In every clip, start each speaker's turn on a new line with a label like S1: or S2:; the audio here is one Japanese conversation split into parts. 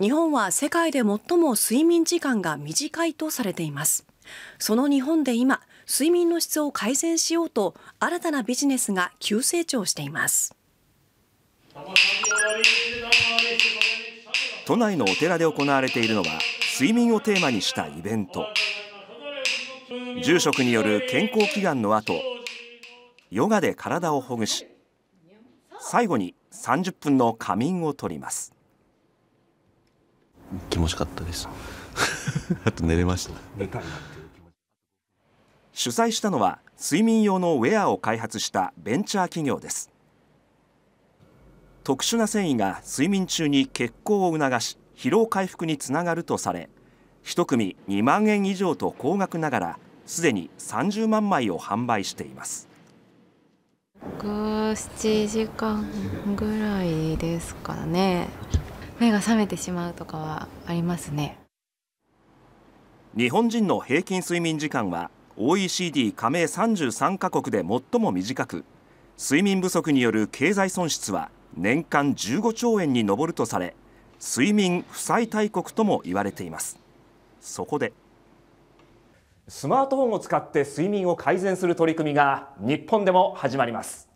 S1: 日本は世界で最も睡眠時間が短いとされていますその日本で今睡眠の質を改善しようと新たなビジネスが急成長しています
S2: 都内のお寺で行われているのは睡眠をテーマにしたイベント住職による健康祈願の後ヨガで体をほぐし最後に30分の仮眠を取ります気持ちかったです あと寝れました主催したのは睡眠用のウェアを開発したベンチャー企業です特殊な繊維が睡眠中に血行を促し疲労回復につながるとされ一組2万円以上と高額ながらすでに30万枚を販売しています
S1: 7時間ぐらいですかね目が覚めてしまうとかはありますね
S2: 日本人の平均睡眠時間は OECD 加盟33カ国で最も短く睡眠不足による経済損失は年間15兆円に上るとされ睡眠負債大国とも言われていますそこでスマートフォンを使って睡眠を改善する取り組みが日本でも始まります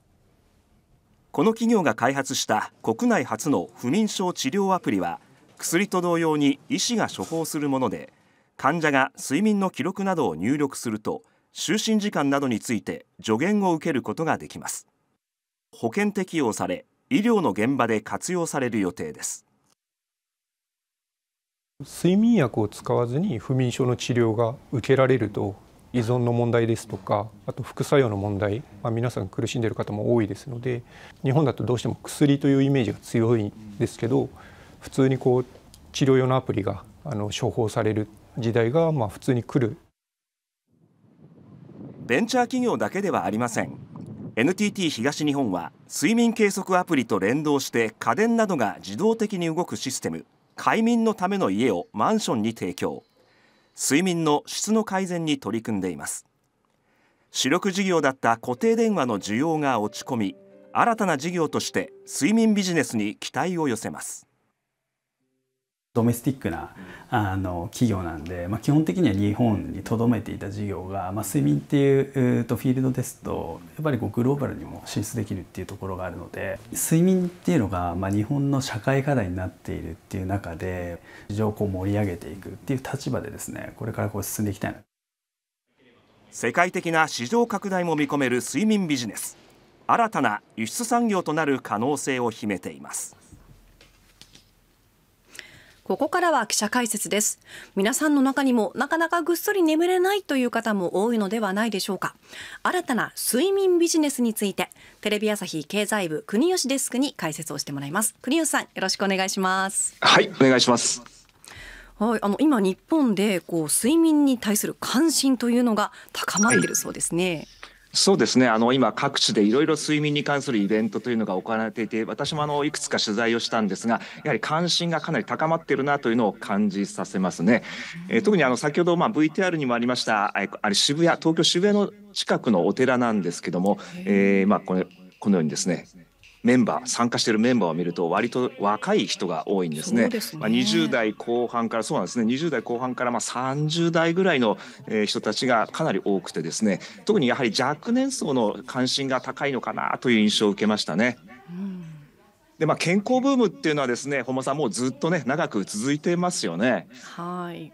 S2: この企業が開発した国内初の不眠症治療アプリは薬と同様に医師が処方するもので患者が睡眠の記録などを入力すると就寝時間などについて助言を受けることができます保険適用され医療の現場で活用される予定です睡眠薬を使わずに不眠症の治療が受けられると依存の問題ですとかあと副作用の問題、まあ、皆さん苦しんでいる方も多いですので日本だとどうしても薬というイメージが強いんですけど普通にこう治療用のアプリがあの処方される時代がまあ普通に来るベンチャー企業だけではありません NTT 東日本は睡眠計測アプリと連動して家電などが自動的に動くシステム快眠のための家をマンションに提供睡眠の質の改善に取り組んでいます主力事業だった固定電話の需要が落ち込み新たな事業として睡眠ビジネスに期待を寄せます
S1: ドメスティックなあの企業なんで、まあ、基本的には日本にとどめていた事業が、まあ、睡眠っていうとフィールドですとやっぱりこうグローバルにも進出できるっていうところがあるので睡眠っていうのが、まあ、日本の社会課題になっているっていう中で市場をこう盛り上げていくっていう立場でですねこれからこう進んでいきた
S2: いな世界的な市場拡大も見込める睡眠ビジネス新たな輸出産業となる可能性を秘めています。
S1: ここからは記者解説です皆さんの中にもなかなかぐっすり眠れないという方も多いのではないでしょうか新たな睡眠ビジネスについてテレビ朝日経済部国吉デスクに解説をしてもらいます国吉さんよろしくお願いします
S2: はいお願いします
S1: はい、あの今日本でこう睡眠に対する関心というのが高まっているそうですね、はい
S2: そうですねあの今各地でいろいろ睡眠に関するイベントというのが行われていて私もあのいくつか取材をしたんですがやはり関心がかなり高まっているなというのを感じさせますね、えー、特にあの先ほどまあ VTR にもありましたあれ渋谷東京渋谷の近くのお寺なんですけども、えー、まあこれこのようにですねメンバー参加しているメンバーを見ると割と若い人が多いんですね。すねまあ、20代後半からそうなんですね20代後半からまあ30代ぐらいの人たちがかなり多くてですね特にやはり若年層の関心が高いのかなという印象を受けましたね。でまあ、健康ブームっていうのはですね本間さんもうずっとね長く続いてますよね。はい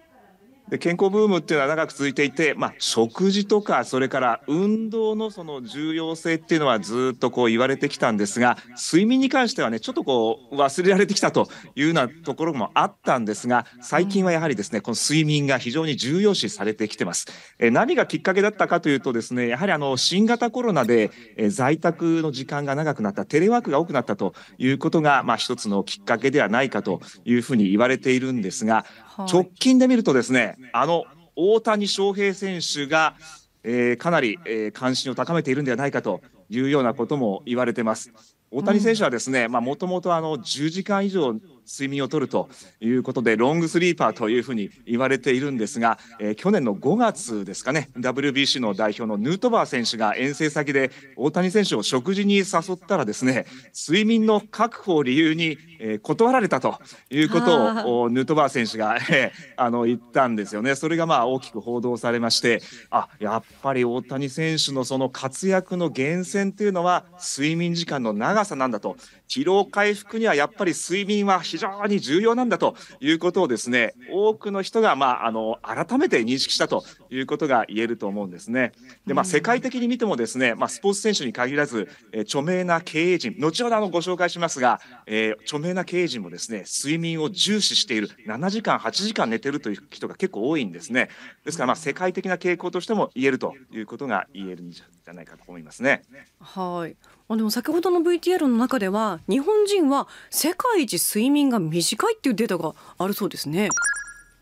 S2: で健康ブームっていうのは長く続いていて、まあ、食事とかそれから運動のその重要性っていうのはずっとこう言われてきたんですが睡眠に関してはねちょっとこう忘れられてきたというようなところもあったんですが最近はやはりですねこの睡眠が非常に重要視されてきてます。え何がきっかけだったかというとですねやはりあの新型コロナで、え在宅の時間が長くなったテレワークが多くなったということが、まあ、一つのきっかけではないかというふうに言われているんですが直近で見るとですねあの大谷翔平選手が、えー、かなり、えー、関心を高めているんではないかというようなことも言われてます。大谷選手はですね、もともと10時間以上睡眠をとるということでロングスリーパーというふうに言われているんですが、えー、去年の5月ですかね WBC の代表のヌートバー選手が遠征先で大谷選手を食事に誘ったらですね睡眠の確保を理由に、えー、断られたということをヌートバー選手が、えー、あの言ったんですよね。それがまあ大きく報道されましてあやっぱり大谷選手のその活躍の源泉というのは睡眠時間の長さなんだと疲労回復にはやっぱり睡眠は非常に重要なんだということをですね、多くの人が、まあ、あの、改めて認識したということが言えると思うんですね。で、まあ、世界的に見てもですね、まあ、スポーツ選手に限らず、え著名な経営陣、後ほどあのご紹介しますが、えー、著名な経営陣もですね、睡眠を重視している、7時間、8時間寝てるという人が結構多いんですね。ですから、まあ、世界的な傾向としても言えるということが言えるんじゃじゃないかと思いますね。
S1: はい。あでも先ほどの VTR の中では日本人は世界一睡眠が短いっていうデータがあるそうですね。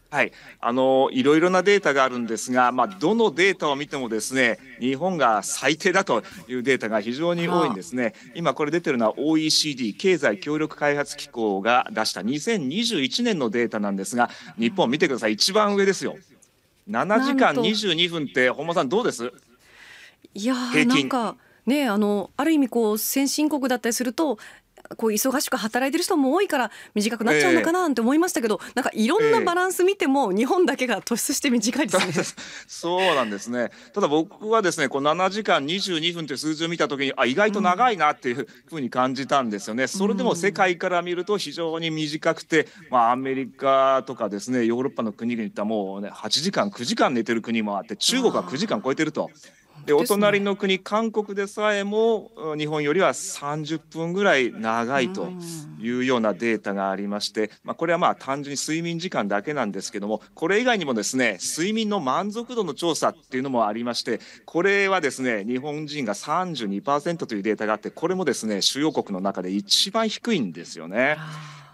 S2: はい、あのいろいろなデータがあるんですが、まあ、どのデータを見てもですね日本が最低だというデータが非常に多いんですね今これ出てるのは OECD 経済協力開発機構が出した2021年のデータなんですが日本見てください一番上ですよ7時間22分って本間さんどうです
S1: いやなんかねあのある意味こう先進国だったりするとこう忙しく働いてる人も多いから短くなっちゃうのかなって思いましたけど、えー、なんかいろんなバランス見ても日本だけが突出して短いですね。えー、
S2: そうなんですね。ただ僕はですね、こう7時間22分という数字を見た時にあ意外と長いなっていうふうに感じたんですよね。それでも世界から見ると非常に短くて、まあアメリカとかですね、ヨーロッパの国々ってもうね8時間9時間寝てる国もあって、中国は9時間超えてると。でお隣の国韓国でさえも日本よりは30分ぐらい長いというようなデータがありまして、まあ、これはまあ単純に睡眠時間だけなんですけどもこれ以外にもですね睡眠の満足度の調査っていうのもありましてこれはですね日本人が32%というデータがあってこれもですね主要国の中で一番低いんですよね。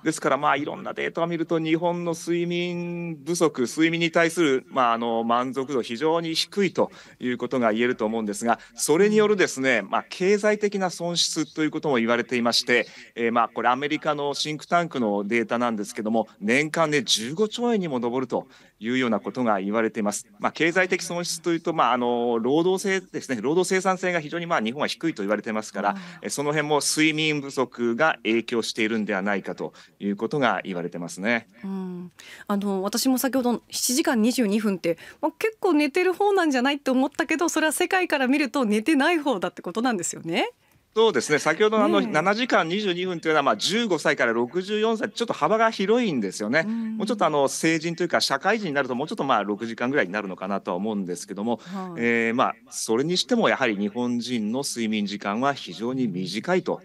S2: ですから、まあ、いろんなデータを見ると、日本の睡眠不足、睡眠に対する、まあ、あの満足度、非常に低いということが言えると思うんですが、それによるですね、まあ、経済的な損失ということも言われていまして、えー、まあこれ、アメリカのシンクタンクのデータなんですけども、年間で15兆円にも上るというようなことが言われています。まあ、経済的損失というと、まあ、あの労働性ですね、労働生産性が非常にまあ日本は低いと言われてますから、その辺も睡眠不足が影響しているんではないかということが言われてますね。うん、
S1: あの私も先ほど7時間22分って、まあ、結構寝てる方なんじゃないって思ったけどそれは世界から見ると寝てない方だってことなんですよね。
S2: そうですね先ほどのあの7時間22分というのはまあ15歳から64歳ちょっと幅が広いんですよね、うん、もうちょっとあの成人というか社会人になるともうちょっとまあ6時間ぐらいになるのかなとは思うんですけども、はえー、まあそれにしてもやはり日本人の睡眠時間は非常に短いと。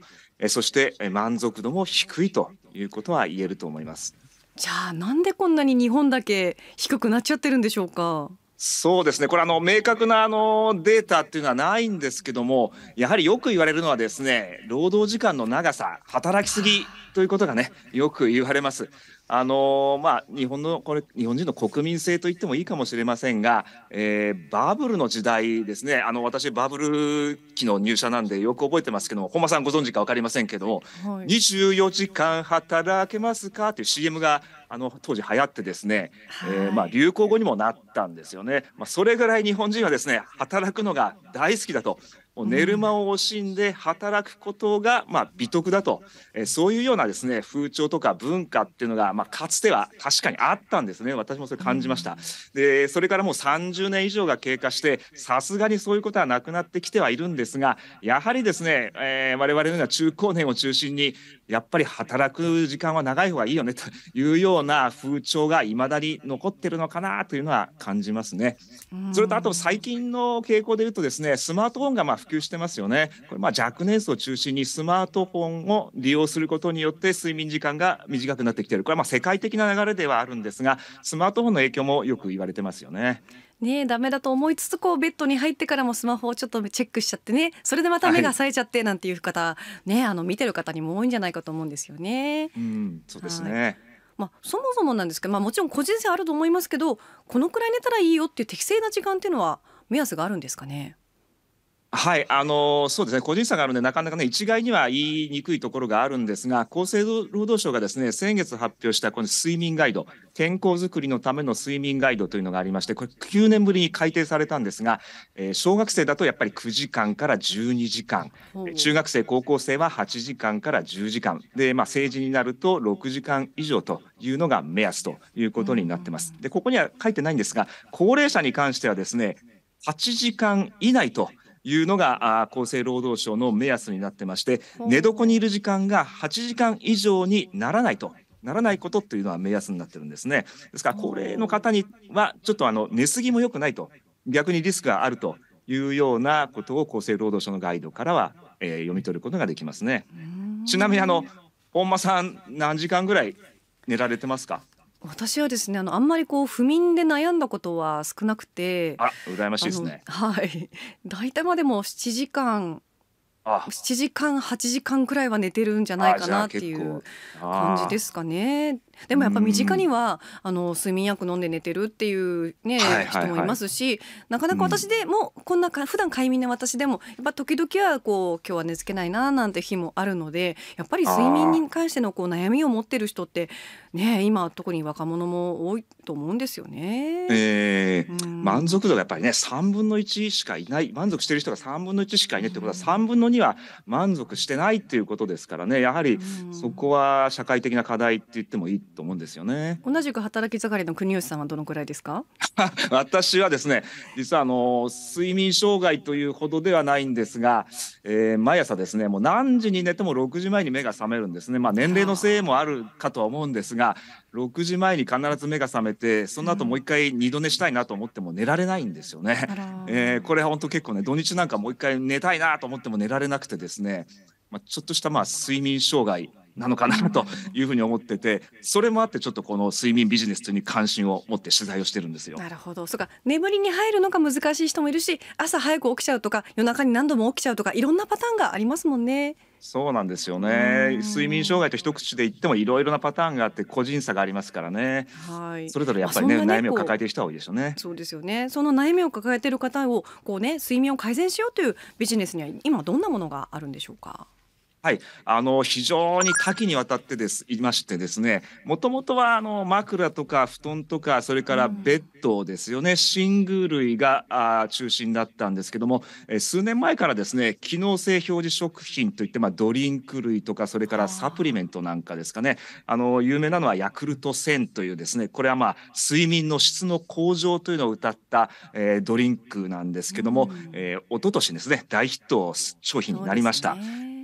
S2: そして満足度も低いということは言えると思いま
S1: す。じゃあなんでこんなに日本だけ低くなっちゃってるんでしょうか。
S2: そうですねこれあの明確なあのデータっていうのはないんですけどもやはりよく言われるのはですね労働時間の長さ働きすぎということがねよく言われますあのー、まあ、日本のこれ日本人の国民性と言ってもいいかもしれませんが、えー、バブルの時代ですねあの私バブル期の入社なんでよく覚えてますけども本間さんご存知か分かりませんけども「はい、24時間働けますか?」っていう CM があの当時流行ってですね、はい、えー、まあ、流行語にもなったんですよね。まあ、それぐらい日本人はですね働くのが大好きだとう寝る間を惜しんで働くことが、まあ、美徳だと、えー、そういうようなですね風潮とか文化っていうのが、まあ、かつては確かにあったんですね私もそれ感じましたでそれからもう30年以上が経過してさすがにそういうことはなくなってきてはいるんですがやはりですね、えー、我々のような中高年を中心にやっぱり働く時間は長い方がいいよねというような風潮がいまだに残ってるのかなというのは感じますね。それとあと最近の傾向でいうとですねスマートフォンがま普及してますよね。これま若年層を中心にスマートフォンを利用することによって睡眠時間が短くなってきてるこれはま世界的な流れではあるんですがスマートフォンの影響もよく言われてますよね。
S1: ねダメだと思いつつこうベッドに入ってからもスマホをちょっとチェックしちゃってねそれでまた目が冴えちゃってなんていう方、はい、ねあの見てる方にも多いんじゃないかと思うんですよね。うん、そうですね、まあ、そもそもなんですけど、まあ、もちろん個人差あると思いますけどこのくらい寝たらいいよっていう適正な時間っていうのは目安があるんですかね
S2: はいあのそうですね個人差があるのでなかなかね一概には言いにくいところがあるんですが厚生労働省がですね先月発表したこの睡眠ガイド健康づくりのための睡眠ガイドというのがありましてこれ9年ぶりに改定されたんですが、えー、小学生だとやっぱり9時間から12時間、中学生高校生は8時間から10時間で、まあ、成人になると6時間以上というのが目安ということになってます。でここには書いてないんですが高齢者に関してはですね8時間以内というのが厚生労働省の目安になってまして寝床にいる時間が8時間以上にならないと。ならないことというのは目安になってるんですね。ですから高齢の方にはちょっとあの寝過ぎも良くないと逆にリスクがあるというようなことを厚生労働省のガイドからは、えー、読み取ることができますね。ちなみにあの本間さん何時間ぐらい寝られてますか
S1: 私はですねあのあんまりこう不眠で悩んだことは少なくて
S2: あ羨ましいですね
S1: はい 大体までも7時間7時間8時間くらいは寝てるんじゃないかなっていう感じですかね。でもやっぱ身近には、あの睡眠薬飲んで寝てるっていうね、はいはいはい、人もいますしなかなか私でも、こんなか普段快眠な私でもやっぱ時々はこう今日は寝つけないななんて日もあるのでやっぱり睡眠に関してのこう悩みを持ってる人ってね今特に若者も多いと思うんですよね。
S2: えー、うん、満足度がやっぱりね3分の1しかいない満足してる人が3分の1しかいないってことは3分の2は満足してないっていうことですからねやはりそこは社会的な課題って言ってもいいと思うんですよ
S1: ね同じく働き盛りの国吉さんはどのくらいですか
S2: 私はですね実はあの睡眠障害というほどではないんですが、えー、毎朝ですねもう何時に寝ても6時前に目が覚めるんですねまあ年齢のせいもあるかとは思うんですが6時前に必ず目が覚めてその後もう一回二度寝したいなと思っても寝られないんですよね、えー、これは本当結構ね土日なんかもう一回寝たいなと思っても寝られなくてですねまあ、ちょっとしたまあ睡眠障害なのかなというふうに思っててそれもあってちょっとこの睡眠ビジネスに関心を持って取材をしてるんですよ。な
S1: るほどそうか眠りに入るのが難しい人もいるし朝早く起きちゃうとか夜中に何度も起きちゃうとかいろんなパターンがありますもんね。
S2: そうなんですよね睡眠障害と一口で言ってもいろいろなパターンがあって個人差がありますからね、
S1: はい、それぞれやっぱりね、ね、悩みを抱えてる人は多いでしょうねそうですよねその悩みを抱えている方をこうね睡眠を改善しようというビジネスには今どんなものがあるんでしょうか
S2: はい、あの非常に多岐にわたってですいましてですねもともとはあの枕とか布団とかそれからベッドですよね、寝具類があ中心だったんですけども、え数年前からですね機能性表示食品といって、まあ、ドリンク類とかそれからサプリメントなんかですかねあの有名なのはヤクルト1000というですねこれはまあ睡眠の質の向上というのを歌った、えー、ドリンクなんですけども、えー、一昨年ですね大ヒット商品になりました。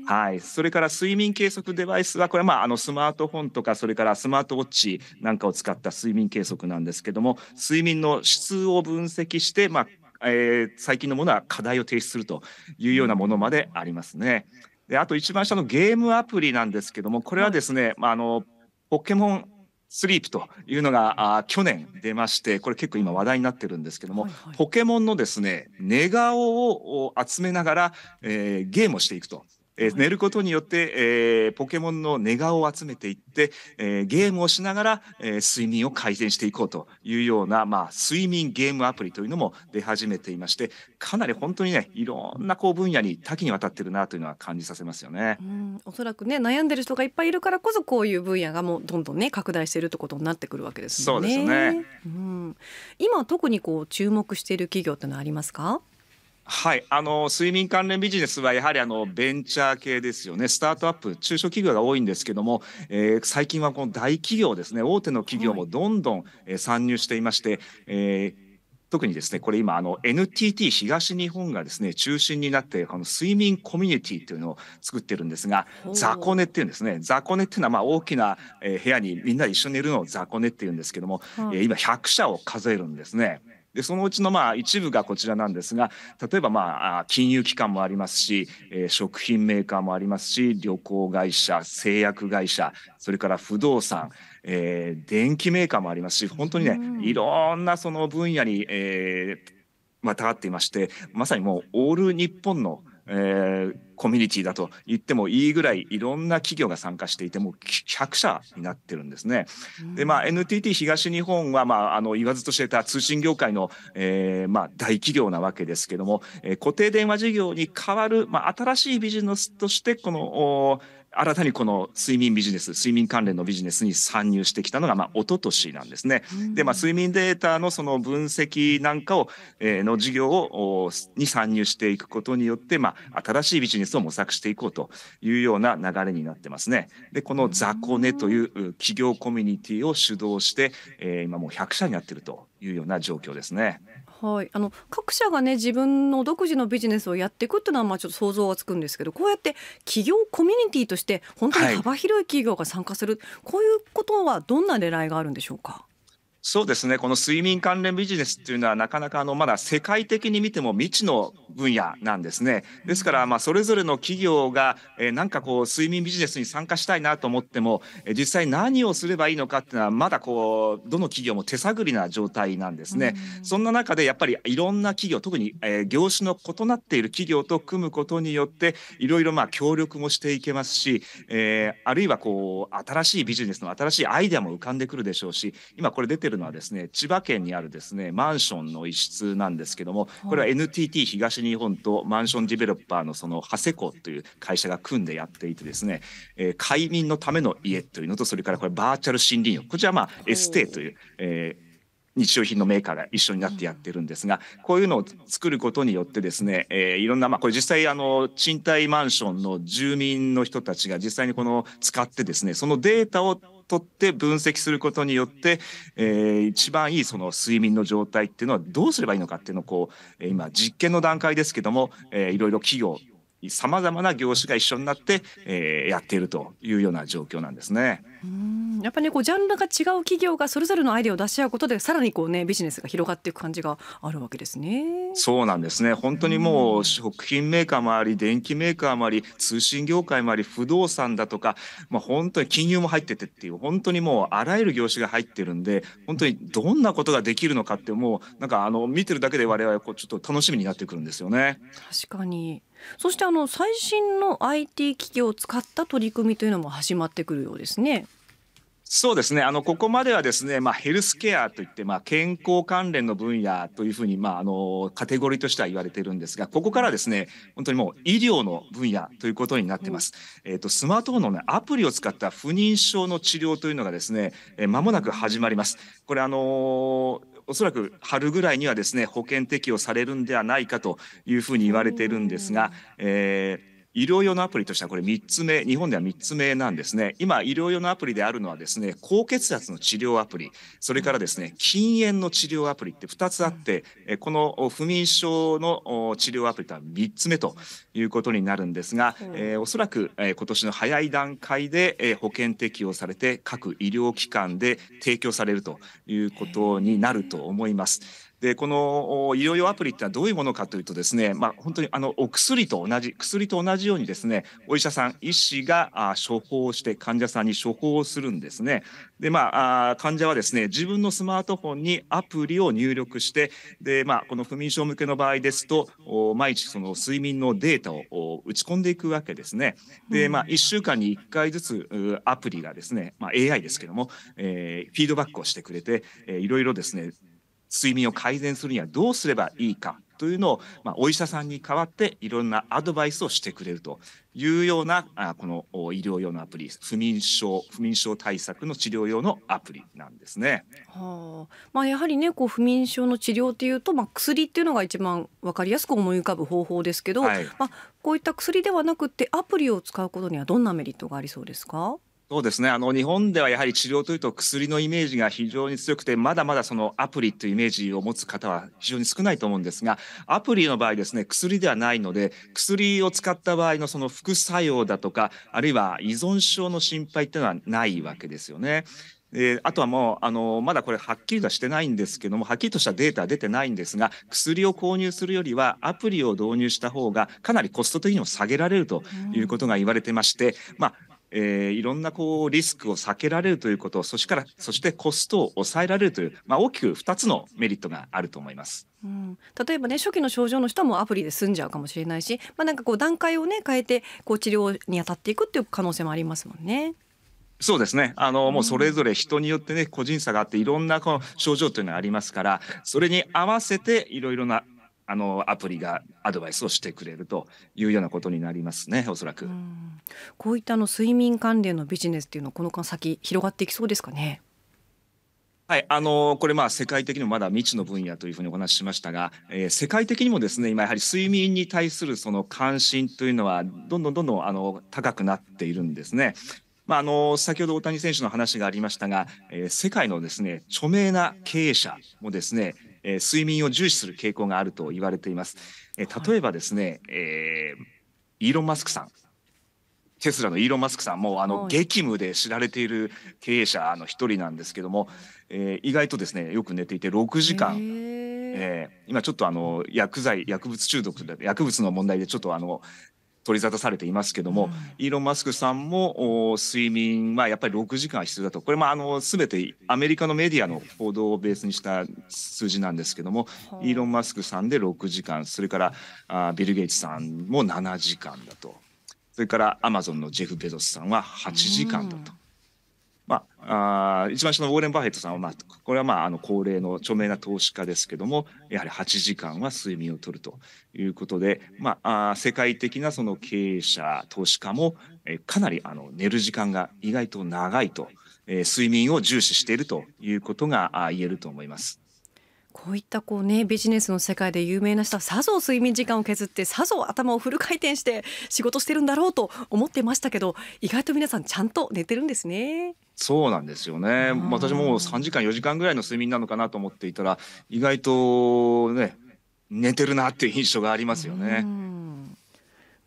S2: はい、それから睡眠計測デバイスはこれはまああのスマートフォンとかそれからスマートウォッチなんかを使った睡眠計測なんですけども睡眠の質を分析して、まあえー、最近のものは課題を提出するというようなものまでありますね。であと一番下のゲームアプリなんですけどもこれはですね、まあ、あのポケモンスリープというのがあ去年出ましてこれ結構今話題になってるんですけども、はいはい、ポケモンのですね寝顔を集めながら、えー、ゲームをしていくとえー、寝ることによって、えー、ポケモンの寝顔を集めていって、えー、ゲームをしながら、え睡眠を改善していこうというような、まあ、睡眠ゲームアプリというのも出始めていましてかなり本当にねいろんなこう分野に多岐にわたってるなというのは感じさせますよね。うん
S1: おそらくね悩んでる人がいっぱいいるからこそこういう分野がもうどんどんね拡大しているってことになってくるわけですね。そうですね、うん、今特にこう注目している企業ってのはありますか
S2: はい、あの睡眠関連ビジネスはやはりあのベンチャー系ですよね、スタートアップ、中小企業が多いんですけども、えー、最近はこの大企業ですね、大手の企業もどんどん、え参入していまして、はい、えー特にですね、これ今、あの、NTT 東日本がですね、中心になって、この睡眠コミュニティというのを作ってるんですが、雑魚寝っていうんですね。雑魚寝っていうのは、まあ、大きな部屋にみんな一緒にいるのを雑魚寝っていうんですけども、はい、今、100社を数えるんですね。でそのうちのまあ一部がこちらなんですが例えばまあ金融機関もありますし、えー、食品メーカーもありますし旅行会社製薬会社それから不動産、えー、電機メーカーもありますし本当にねいろんなその分野に、えー、またがっていましてまさにもうオール日本の、えー、コミュニティだと言ってもいいぐらいいろんな企業が参加していてもう100社になってるんですね。でまあ NTT 東日本は、まあ、あの言わずと知れた通信業界の、えーまあ、大企業なわけですけども、えー、固定電話事業に代わる、まあ、新しいビジネスとしてこの新たにこの睡眠ビジネス睡眠関連のビジネスに参入してきたのが、まあ、一昨年なんですね。で、まあ、睡眠データのその分析なんかを、えー、の事業をに参入していくことによって、まあ、新しいビジネスを模索していこうというような流れになってますね。でこの雑魚寝という企業コミュニティを主導して、えー、今もう100社になっているというような状況ですね。
S1: はい、あの各社がね自分の独自のビジネスをやっていくっていうのはまあちょっと想像はつくんですけどこうやって企業コミュニティとして本当に幅広い企業が参加する、はい、こういうことはどんな狙いがあるんでしょうか
S2: そうですねこの睡眠関連ビジネスっていうのはなかなかあのまだ世界的に見ても未知の分野なんですねですからまあそれぞれの企業が、えー、なんかこう睡眠ビジネスに参加したいなと思っても、えー、実際何をすればいいのかっていうのはまだこうどの企業も手探りな状態なんですね、うん、そんな中でやっぱりいろんな企業特に、えー、業種の異なっている企業と組むことによっていろいろまあ協力もしていけますし、えー、あるいはこう新しいビジネスの新しいアイデアも浮かんでくるでしょうし今これ出てるるのはですね千葉県にあるですねマンションの一室なんですけどもこれは NTT 東日本とマンションディベロッパーのその長谷子という会社が組んでやっていてですね、えー、快眠のための家というのとそれからこれバーチャル森林浴こちらまあエステという、えー、日用品のメーカーが一緒になってやってるんですが、こういうのを作ることによってですね、えいろんな、まあ、これ実際あの賃貸マンションの住民の人たちが実際にこの使ってですねそのデータを取って分析することによって、え一番いいその睡眠の状態っていうのはどうすればいいのかっていうのをこう今実験の段階ですけども、えいろいろ企業さまざまな業種が一緒になって、えー、やっているというような状況なんですね。う
S1: んやっぱり、ね、こうジャンルが違う企業がそれぞれのアイデアを出し合うことでさらにこう、ね、ビジネスが広がっていく感じがあるわけですね。
S2: そうなんですね本当にもう食品メーカーもあり電機メーカーもあり通信業界もあり不動産だとか、まあ、本当に金融も入っててっていう本当にもうあらゆる業種が入ってるんで本当にどんなことができるのかってもうなんかあの見てるだけで我々こうちょっと楽しみになってくるんですよね。
S1: 確かにそしてあの最新の IT 機器を使った取り組みというのも始まってくるようですね。
S2: そうですねあのここまではですね、まあ、ヘルスケアといって、まあ、健康関連の分野というふうに、まあ、あのカテゴリーとしては言われているんですがここからですね本当にもう医療の分野ということになってます、えーと、とスマートフォンの、ね、アプリを使った不妊症の治療というのがですねま、えー、もなく始まりますこれあのーおそらく春ぐらいにはですね保険適用されるんではないかというふうに言われているんですが、えー医療用のアプリとしてはこれ3つ目日本では3つ目なんですね今医療用のアプリであるのはですね高血圧の治療アプリそれからですね禁煙の治療アプリって2つあってこの不眠症の治療アプリとは3つ目ということになるんですが、えー、おそらく、今年の早い段階で、保険適用されて各医療機関で提供されるということになると思います。でこの医療用アプリってのはどういうものかというとですね、まあ、本当にあのお薬と同じ薬と同じようにですねお医者さん医師が処方して患者さんに処方をするんですねでまあ患者はですね自分のスマートフォンにアプリを入力してで、まあ、この不眠症向けの場合ですと毎日その睡眠のデータを打ち込んでいくわけですねで、まあ、1週間に1回ずつアプリがですね、まあ、AI ですけども、えー、フィードバックをしてくれて、えいろいろですね睡眠を改善するにはどうすればいいかというのを、まあ、お医者さんに代わっていろんなアドバイスをしてくれるというようなあこの医療用のアプリ不眠症不眠症対策の治療用のアプリなんで
S1: すね。はあまあ、やはりねこう不眠症の治療っていうと、まあ、薬っていうのが一番分かりやすく思い浮かぶ方法ですけど、はい、まあ、こういった薬ではなくてアプリを使うことにはどんなメリットがありそうですか
S2: そうですねあの日本ではやはり治療というと薬のイメージが非常に強くてまだまだそのアプリというイメージを持つ方は非常に少ないと思うんですがアプリの場合ですね薬ではないので薬を使った場合のその副作用だとかあるいは依存症の心配っていうのはないわけですよね。えー、あとはもうあのまだこれはっきりとはしてないんですけどもはっきりとしたデータは出てないんですが薬を購入するよりはアプリを導入した方がかなりコスト的にも下げられるということが言われてまして、まあ、えー、いろんなこうリスクを避けられるということそしからそしてコストを抑えられるという、まあ、大きく2つのメリットがあると思います。
S1: うん、例えばね初期の症状の人はもうアプリで済んじゃうかもしれないし、まあ、なんかこう段階をね変えてこう治療に当たっていくっていう可能性もありますもんね。
S2: そうですね。あの、もうそれぞれ人によってね、個人差があって、いろんなこの症状というのがありますから、それに合わせていろいろなあのアプリがアドバイスをしてくれるというようなことになりますね、おそらく。う
S1: こういったの睡眠関連のビジネスっていうのは、この先、広がっていきそうですかね。
S2: はい、あのこれ、まあ、世界的にもまだ未知の分野というふうにお話ししましたが、えー、世界的にもですね今、やはり睡眠に対するその関心というのは、どんどんどんどんあの高くなっているんですね。まあ、あの先ほど大谷選手の話がありましたが、えー、世界のですね著名な経営者もですねえー、睡眠を重視する傾向があると言われています。えー、例えばですね、はい、えー、イーロン・マスクさん。テスラのイーロン・マスクさんもあの激務で知られている経営者の一人なんですけども、えー、意外とですねよく寝ていて6時間、えー、今ちょっとあの薬剤薬物中毒薬物の問題でちょっとあの取り沙汰されていますけども、イーロン・マスクさんも睡眠はやっぱり6時間必要だとこれもあの全てアメリカのメディアの報道をベースにした数字なんですけどもイーロン・マスクさんで6時間それからあビル・ゲイツさんも7時間だとそれからアマゾンのジェフ・ベゾスさんは8時間だと。あ一番下のウォーレン・バーヘットさんは、まあ、これはまああの高齢の著名な投資家ですけどもやはり8時間は睡眠をとるということで、まあ、あ世界的なその経営者投資家もえかなりあの寝る時間が意外と長いと、えー、睡眠を重視しているということがあ言えると思います。
S1: こういったこうねビジネスの世界で有名な人はさぞ睡眠時間を削ってさぞ頭をフル回転して仕事してるんだろうと思ってましたけど意外と皆さんちゃんと寝てるんですね。
S2: そうなんですよね、私も3時間4時間ぐらいの睡眠なのかなと思っていたら意外とね寝てるなっていう印象がありますよね。うん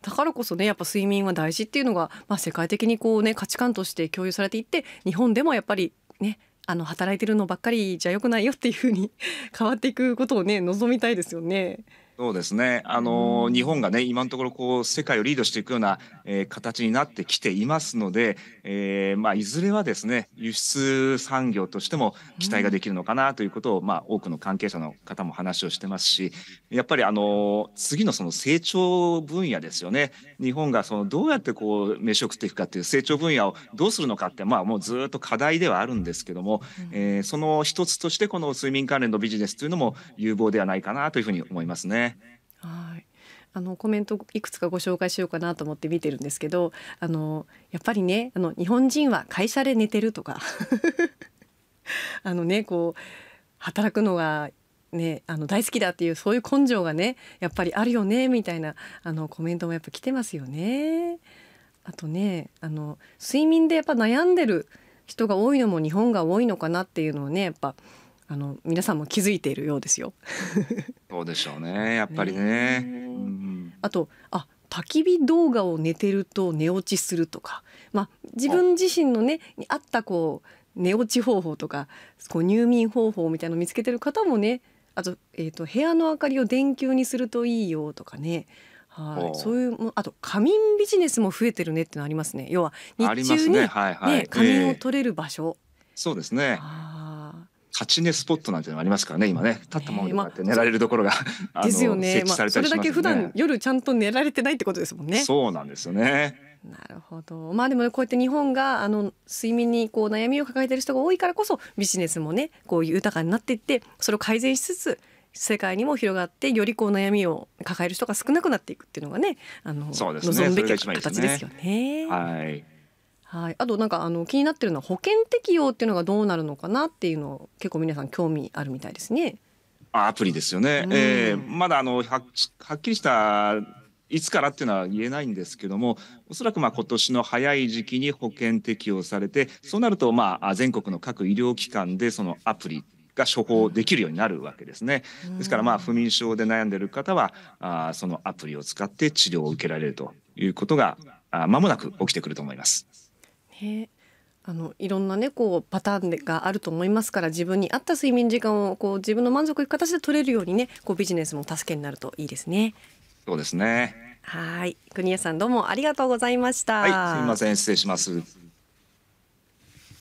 S1: だからこそねやっぱ睡眠は大事っていうのが、まあ、世界的にこう、ね、価値観として共有されていって日本でもやっぱりねあの働いてるのばっかりじゃよくないよっていうふうに 変わっていくことをね望みたいですよね。
S2: そうですね。あの日本がね今のところこう世界をリードしていくような、えー、形になってきていますので、えー、まあいずれはですね輸出産業としても期待ができるのかなということを、まあ多くの関係者の方も話をしてますし、やっぱりあの次のその成長分野ですよね。日本がそのどうやってこう飯を食っていくかっていう成長分野をどうするのかってまあもうずっと課題ではあるんですけども、えー、その一つとしてこの睡眠関連のビジネスというのも有望ではないかなというふうに思いますね。
S1: あのコメントいくつかご紹介しようかなと思って見てるんですけどあのやっぱりねあの日本人は会社で寝てるとか あのねこう働くのがね、あの大好きだっていうそういう根性がねやっぱりあるよねみたいなあのコメントもやっぱ来てますよね。あとねあの睡眠でやっぱ悩んでる人が多いのも日本が多いのかなっていうのをねやっぱあの皆さんも気づいているようですよ。
S2: そうでしょうねやっぱりね。うん、
S1: あとあ焚き火動画を寝てると寝落ちするとか、まあ、自分自身のねにったこう寝落ち方法とかこう入眠方法みたいなの見つけてる方もねあと,、えーと、部屋の明かりを電球にするといいよとかねはい、そういうあと仮眠ビジネスも増えてるねってのありますね要は日中に、ねねはいはい、仮眠を取れる場所、
S2: えー、そうですね立ち寝スポットなんてのありますからね今ね立ったままうやって寝られるところが、まあ、ですよね、ねまあ、それだけ普段
S1: 夜ちゃんと寝られてないってことですもんねそうなんですよねなるほどまあでも、ね、こうやって日本があの睡眠にこう悩みを抱えてる人が多いからこそビジネスもねこういう豊かになっていってそれを改善しつつ世界にも広がってよりこう悩みを抱える人が少なくなっていくっていうのがねあの
S2: ね望むべき形ですよね。ねはい
S1: はい、あとなんかあの気になってるのは保険適用っていうのがどうなるのかなっていうの結構皆さん興味あるみたいですね。
S2: アプリですよね、うん、えー、まだあのはっきりしたいつからっていうのは言えないんですけども、おそらくまあ今年の早い時期に保険適用されて、そうなるとまあ全国の各医療機関でそのアプリが処方できるようになるわけですね。ですからまあ不眠症で悩んでる方は、あそのアプリを使って治療を受けられるということが、まもなく起きてくると思います。
S1: へあのいろんなねこうパターンがあると思いますから自分に合った睡眠時間をこう自分の満足いく形で取れるようにねこうビジネスも助けになるといいですね。
S2: そうですね。
S1: はい、国谷さんどうもありがとうございました。はい、すみま
S2: せん失礼します。